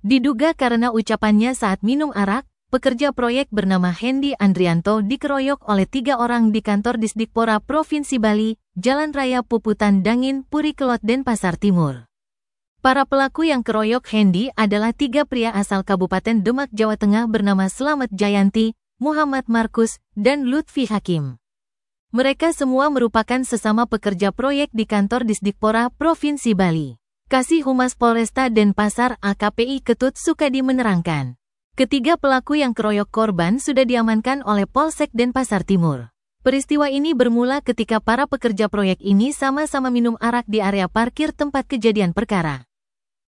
Diduga karena ucapannya saat minum arak, pekerja proyek bernama Hendy Andrianto dikeroyok oleh tiga orang di kantor Disdikpora Provinsi Bali, Jalan Raya Puputan Dangin, Puri Kelot, dan Pasar Timur. Para pelaku yang keroyok Hendy adalah tiga pria asal Kabupaten Demak, Jawa Tengah bernama Selamat Jayanti, Muhammad Markus, dan Lutfi Hakim. Mereka semua merupakan sesama pekerja proyek di kantor Disdikpora Provinsi Bali. Kasih Humas Polresta Denpasar AKPI Ketut Sukadi menerangkan, ketiga pelaku yang keroyok korban sudah diamankan oleh Polsek Denpasar Timur. Peristiwa ini bermula ketika para pekerja proyek ini sama-sama minum arak di area parkir tempat kejadian perkara.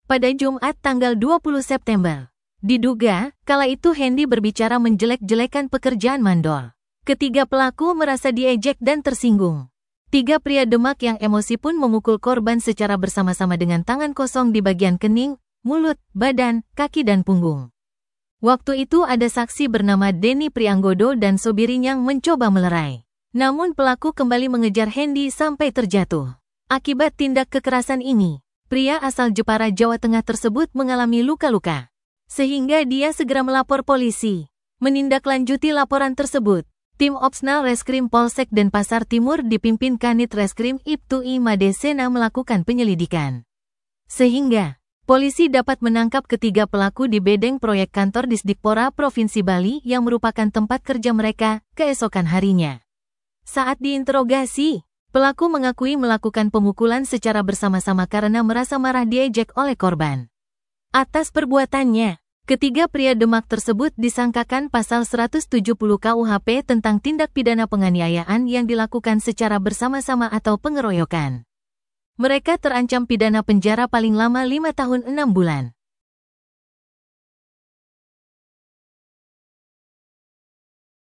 Pada Jumat tanggal 20 September, diduga kala itu Hendy berbicara menjelek-jelekan pekerjaan mandor. Ketiga pelaku merasa diejek dan tersinggung. Tiga pria Demak yang emosi pun memukul korban secara bersama-sama dengan tangan kosong di bagian kening, mulut, badan, kaki dan punggung. Waktu itu ada saksi bernama Denny Prianggodo dan Sobirin yang mencoba melerai. Namun pelaku kembali mengejar Hendy sampai terjatuh. Akibat tindak kekerasan ini, pria asal Jepara Jawa Tengah tersebut mengalami luka-luka. Sehingga dia segera melapor polisi. Menindaklanjuti laporan tersebut, Tim Opsnal Reskrim Polsek Denpasar Timur dipimpin Kanit Reskrim IPTU Ibtu Sena melakukan penyelidikan. Sehingga, polisi dapat menangkap ketiga pelaku di bedeng proyek kantor Disdikpora Provinsi Bali yang merupakan tempat kerja mereka keesokan harinya. Saat diinterogasi, pelaku mengakui melakukan pemukulan secara bersama-sama karena merasa marah diejek oleh korban. Atas perbuatannya, Ketiga pria Demak tersebut disangkakan pasal 170 KUHP tentang tindak pidana penganiayaan yang dilakukan secara bersama-sama atau pengeroyokan. Mereka terancam pidana penjara paling lama lima tahun enam bulan.